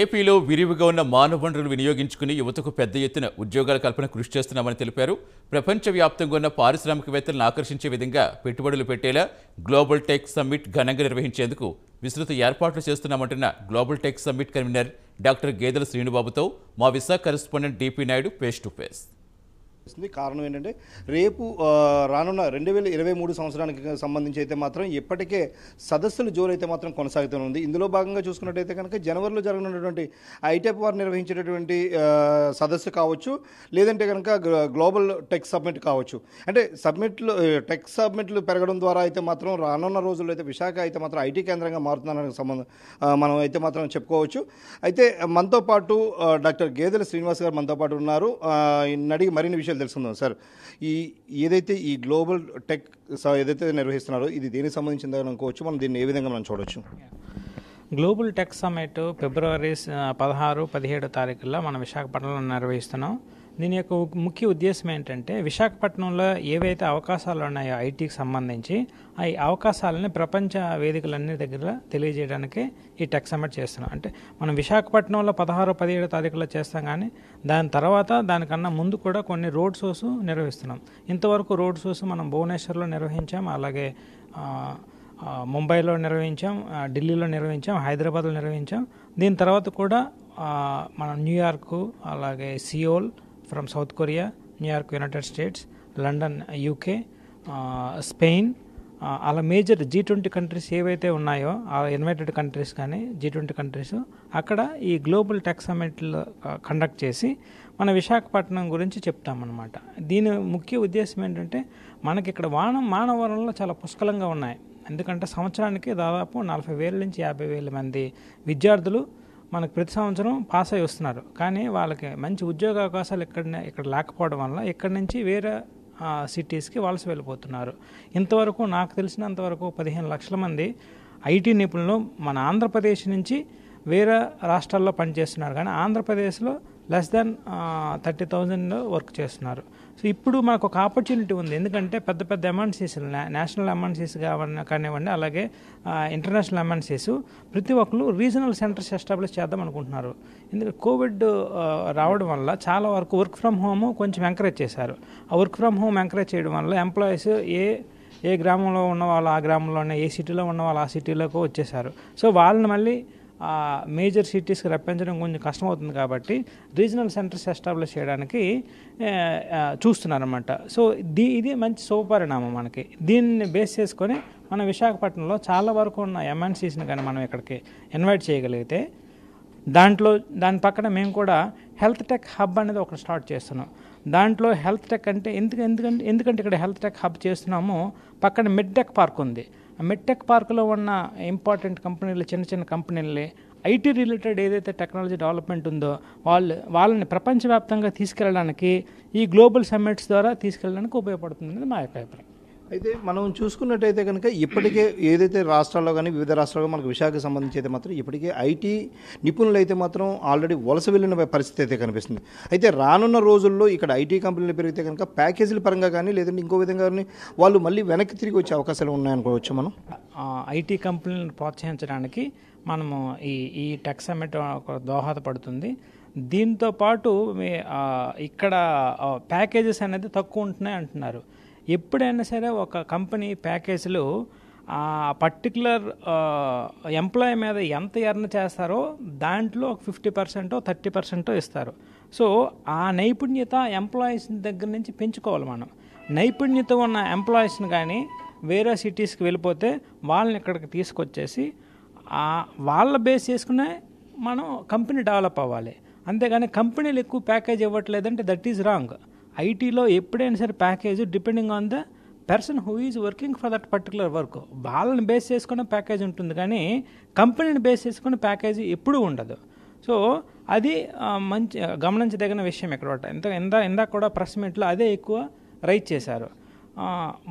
ఏపీలో విరివిగా ఉన్న మానవ వనరులు వినియోగించుకుని యువతకు పెద్ద ఎత్తున ఉద్యోగాల కల్పన కృషి చేస్తున్నామని తెలిపారు ప్రపంచవ్యాప్తంగా ఉన్న పారిశ్రామికవేత్తలను ఆకర్షించే విధంగా పెట్టుబడులు పెట్టేలా గ్లోబల్ టెక్ సమ్మిట్ ఘనంగా నిర్వహించేందుకు విస్తృత ఏర్పాట్లు చేస్తున్నామంటున్న global tech summit convener doctor Gedela శ్రీనుబాబుతో మా Visakha correspondent DP Naidu face to face కారణం ఏంటంటే రేపు రానున్న రెండు వేల ఇరవై మూడు సంవత్సరానికి సంబంధించి అయితే మాత్రం ఇప్పటికే సదస్సులు జోరైతే మాత్రం కొనసాగుతూనే ఇందులో భాగంగా చూసుకున్నట్టయితే కనుక జనవరిలో జరగనున్నటువంటి ఐటెప్ వారు నిర్వహించేటటువంటి సదస్సు కావచ్చు లేదంటే కనుక గ్లోబల్ టెక్ సబ్మిట్ కావచ్చు అంటే సబ్మిట్లు టెక్ సబ్మిట్లు పెరగడం ద్వారా అయితే మాత్రం రానున్న రోజుల్లో అయితే విశాఖ అయితే మాత్రం ఐటీ కేంద్రంగా మారుతుందనడానికి సంబంధం మనం అయితే మాత్రం చెప్పుకోవచ్చు అయితే మనతో పాటు డాక్టర్ గేదెల శ్రీనివాస్ గారు మనతో పాటు ఉన్నారు నడిగి మరిన్ని విషయాలు విషయాలు తెలుసుకుందాం సార్ ఈ ఏదైతే ఈ గ్లోబల్ టెక్ ఏదైతే నిర్వహిస్తున్నారో ఇది దేనికి సంబంధించిందో అనుకోవచ్చు మనం దీన్ని ఏ విధంగా మనం చూడవచ్చు గ్లోబల్ టెక్ సమ్మిట్ ఫిబ్రవరి పదహారు పదిహేడు తారీఖుల్లో మనం విశాఖపట్నంలో నిర్వహిస్తున్నాం దీని యొక్క ముఖ్య ఉద్దేశం ఏంటంటే విశాఖపట్నంలో ఏవైతే అవకాశాలు ఉన్నాయో ఐటీకి సంబంధించి ఆ అవకాశాలని ప్రపంచ వేదికలన్నీ దగ్గర తెలియజేయడానికి ఈ టెక్ సమ్మిట్ చేస్తున్నాం అంటే మనం విశాఖపట్నంలో పదహారు పదిహేడు తారీఖులో చేస్తాం కానీ దాని తర్వాత దానికన్నా ముందు కూడా కొన్ని రోడ్ షోస్ నిర్వహిస్తున్నాం ఇంతవరకు రోడ్ షోస్ మనం భువనేశ్వర్లో నిర్వహించాం అలాగే ముంబైలో నిర్వహించాం ఢిల్లీలో నిర్వహించాం హైదరాబాద్లో నిర్వహించాం దీని తర్వాత కూడా మనం న్యూయార్కు అలాగే Seoul from South Korea New York United States London UK Spain uh, అలా మేజర్ జీ ట్వంటీ కంట్రీస్ ఏవైతే ఉన్నాయో ఆ ఇన్వైటెడ్ కంట్రీస్ కానీ జీ ట్వంటీ కంట్రీస్ అక్కడ ఈ గ్లోబల్ టాక్సామెట్లు కండక్ట్ చేసి మన విశాఖపట్నం గురించి చెప్తామన్నమాట దీని ముఖ్య ఉద్దేశం ఏంటంటే మనకి ఇక్కడ వాన మానవరంలో చాలా పుష్కలంగా ఉన్నాయి ఎందుకంటే సంవత్సరానికి దాదాపు నలభై వేల నుంచి యాభై వేల మంది విద్యార్థులు మనకు ప్రతి సంవత్సరం పాస్ అయి వస్తున్నారు కానీ వాళ్ళకి మంచి ఉద్యోగ అవకాశాలు ఇక్కడ ఇక్కడ లేకపోవడం వల్ల ఇక్కడ నుంచి వేరే సిటీస్కి వలస వెళ్ళిపోతున్నారు ఇంతవరకు నాకు తెలిసినంతవరకు పదిహేను లక్షల మంది ఐటీ నిపుణులు మన ఆంధ్రప్రదేశ్ నుంచి వేరే రాష్ట్రాల్లో పనిచేస్తున్నారు కానీ ఆంధ్రప్రదేశ్లో less than thirty thousand work చేస్తున్నారు సో ఇప్పుడు మనకు ఒక ఆపర్చునిటీ ఉంది ఎందుకంటే పెద్ద పెద్ద అమాన్సీస్ నేషనల్ అమాన్సీస్ కావని కానివ్వండి అలాగే ఇంటర్నేషనల్ అమాన్సీస్ ప్రతి ఒక్కరు రీజనల్ సెంటర్స్ ఎస్టాబ్లిష్ చేద్దాం అనుకుంటున్నారు ఎందుకంటే కోవిడ్ రావడం వల్ల చాలా వరకు వర్క్ ఫ్రమ్ హోమ్ కొంచెం ఎంకరేజ్ చేశారు ఆ వర్క్ ఫ్రమ్ హోమ్ ఎంకరేజ్ చేయడం వల్ల ఎంప్లాయీస్ ఏ ఏ గ్రామంలో ఉన్న వాళ్ళు ఆ ఉన్న ఏ సిటీలో ఉన్న వాళ్ళు ఆ సిటీలోకి వచ్చేసారు సో వాళ్ళని మళ్ళీ మేజర్ సిటీస్కి రప్పించడం కొంచెం కష్టం అవుతుంది కాబట్టి రీజనల్ సెంటర్స్ ఎస్టాబ్లిష్ చేయడానికి చూస్తున్నారన్నమాట సో దీ ఇది మంచి శుభపరిణామం మనకి దీన్ని బేస్ చేసుకొని మన విశాఖపట్నంలో చాలా వరకు ఉన్న ఎంఎన్సీస్ని కానీ మనం ఇక్కడికి ఇన్వైట్ చేయగలిగితే దాంట్లో దాని పక్కన మేము కూడా హెల్త్ టెక్ హబ్ అనేది ఒకటి స్టార్ట్ చేస్తున్నాం దాంట్లో హెల్త్ టెక్ అంటే ఎందుకు ఎందుకంటే ఎందుకంటే ఇక్కడ హెల్త్ టెక్ హబ్ చేస్తున్నామో పక్కన మిడ్ టెక్ పార్క్ ఉంది మెట్టెక్ పార్క్లో ఉన్న ఇంపార్టెంట్ కంపెనీలు చిన్న చిన్న కంపెనీలని ఐటీ రిలేటెడ్ ఏదైతే టెక్నాలజీ డెవలప్మెంట్ ఉందో వాళ్ళు వాళ్ళని ప్రపంచవ్యాప్తంగా తీసుకెళ్ళడానికి ఈ గ్లోబల్ సమ్మిట్స్ ద్వారా తీసుకెళ్ళడానికి ఉపయోగపడుతుందని మా యొక్క అభిప్రాయం అయితే మనం చూసుకున్నట్టయితే కనుక ఇప్పటికే ఏదైతే రాష్ట్రాల్లో కానీ వివిధ రాష్ట్రాల్లో మనకు విశాఖకు సంబంధించి అయితే మాత్రం ఇప్పటికే ఐటీ నిపుణులు అయితే మాత్రం ఆల్రెడీ వలస వెళ్ళిన పరిస్థితి అయితే కనిపిస్తుంది అయితే రానున్న రోజుల్లో ఇక్కడ ఐటీ కంపెనీలు పెరిగితే కనుక ప్యాకేజీల పరంగా కానీ లేదంటే ఇంకో విధంగా కానీ వాళ్ళు మళ్ళీ వెనక్కి తిరిగి వచ్చే అవకాశాలు ఉన్నాయనుకోవచ్చు మనం ఐటీ కంపెనీలను ప్రోత్సహించడానికి మనము ఈ ఈ టెక్స్ సమ్మిట్ ఒక దోహదపడుతుంది దీంతో పాటు ఇక్కడ ప్యాకేజెస్ అనేది తక్కువ ఉంటున్నాయి అంటున్నారు ఎప్పుడైనా సరే ఒక కంపెనీ ప్యాకేజ్లు ఆ పర్టికులర్ ఎంప్లాయీ మీద ఎంత ఎర్న్ చేస్తారో దాంట్లో ఒక ఫిఫ్టీ పర్సెంటో థర్టీ పర్సెంటో ఇస్తారు సో ఆ నైపుణ్యత ఎంప్లాయీస్ దగ్గర నుంచి పెంచుకోవాలి మనం నైపుణ్యత ఉన్న ఎంప్లాయీస్ని కానీ వేరే సిటీస్కి వెళ్ళిపోతే వాళ్ళని ఇక్కడికి తీసుకొచ్చేసి వాళ్ళ బేస్ చేసుకునే మనం కంపెనీ డెవలప్ అవ్వాలి అంతేగాని కంపెనీలు ఎక్కువ ప్యాకేజ్ ఇవ్వట్లేదంటే దట్ ఈజ్ రాంగ్ ఐటీలో ఎప్పుడైనా సరే package depending on the person who is working for that particular work వాళ్ళని బేస్ చేసుకునే ప్యాకేజ్ ఉంటుంది కానీ కంపెనీని బేస్ చేసుకునే ప్యాకేజ్ ఎప్పుడూ ఉండదు సో అది మంచి గమనించదగిన విషయం ఇక్కడ ఎంత ఎంత ఇందాక కూడా ప్రెస్ మీట్లో అదే ఎక్కువ రైట్ చేశారు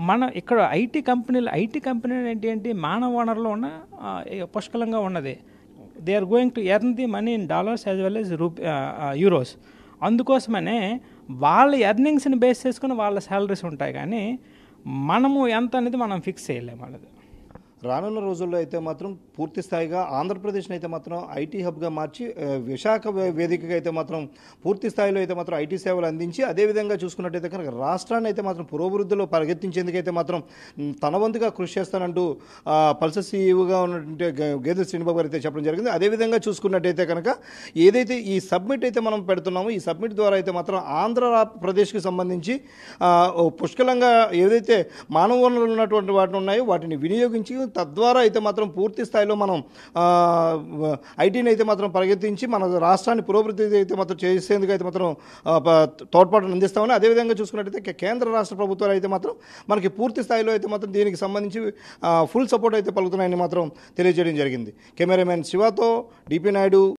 మన ఇక్కడ ఐటీ కంపెనీలు ఐటీ కంపెనీలు ఏంటి అంటే మానవ వనరులో ఉన్న పుష్కలంగా ఉన్నది they are going to earn the money in dollars as well as rupee euros అందుకోసమనే వాళ్ళ ఎర్నింగ్స్ని బేస్ చేసుకుని వాళ్ళ శాలరీస్ ఉంటాయి కానీ మనము ఎంత అనేది మనం ఫిక్స్ చేయలేము అన్నది రానున్న రోజుల్లో అయితే మాత్రం పూర్తి స్థాయిగా ఆంధ్రప్రదేశ్ని అయితే మాత్రం ఐటీ హబ్గా మార్చి విశాఖ వేదికగా అయితే మాత్రం పూర్తి స్థాయిలో అయితే మాత్రం ఐటీ సేవలు అందించి అదేవిధంగా చూసుకున్నట్టయితే కనుక రాష్ట్రాన్ని అయితే మాత్రం పురోభివృద్ధిలో పరిగెత్తించేందుకైతే మాత్రం తన వంతుగా కృషి చేస్తానంటూ పల్స సీఈఓగా ఉన్నటువంటి గేదె శ్రీనిబాబు గారు అయితే చెప్పడం జరిగింది అదేవిధంగా చూసుకున్నట్టయితే కనుక ఏదైతే ఈ సబ్మిట్ అయితే మనం పెడుతున్నామో ఈ సబ్మిట్ ద్వారా అయితే మాత్రం ఆంధ్ర ప్రదేశ్కి సంబంధించి పుష్కలంగా ఏదైతే మానవ వనరులు ఉన్నటువంటి వాటిని ఉన్నాయో వాటిని వినియోగించి తద్వారా అయితే మాత్రం పూర్తి స్థాయిలో మనం ఐటీని అయితే మాత్రం పరిగెత్తించి మన రాష్ట్రాన్ని పురోభివృద్ధి అయితే మాత్రం చేసేందుకు అయితే మాత్రం తోడ్పాటును అందిస్తామని అదేవిధంగా చూసుకున్నట్టయితే కేంద్ర రాష్ట్ర ప్రభుత్వాలు అయితే మాత్రం మనకి పూర్తి స్థాయిలో అయితే మాత్రం దీనికి సంబంధించి ఫుల్ సపోర్ట్ అయితే పలుకుతున్నాయని మాత్రం తెలియజేయడం జరిగింది కెమెరామెన్ శివాతో డిపి నాయుడు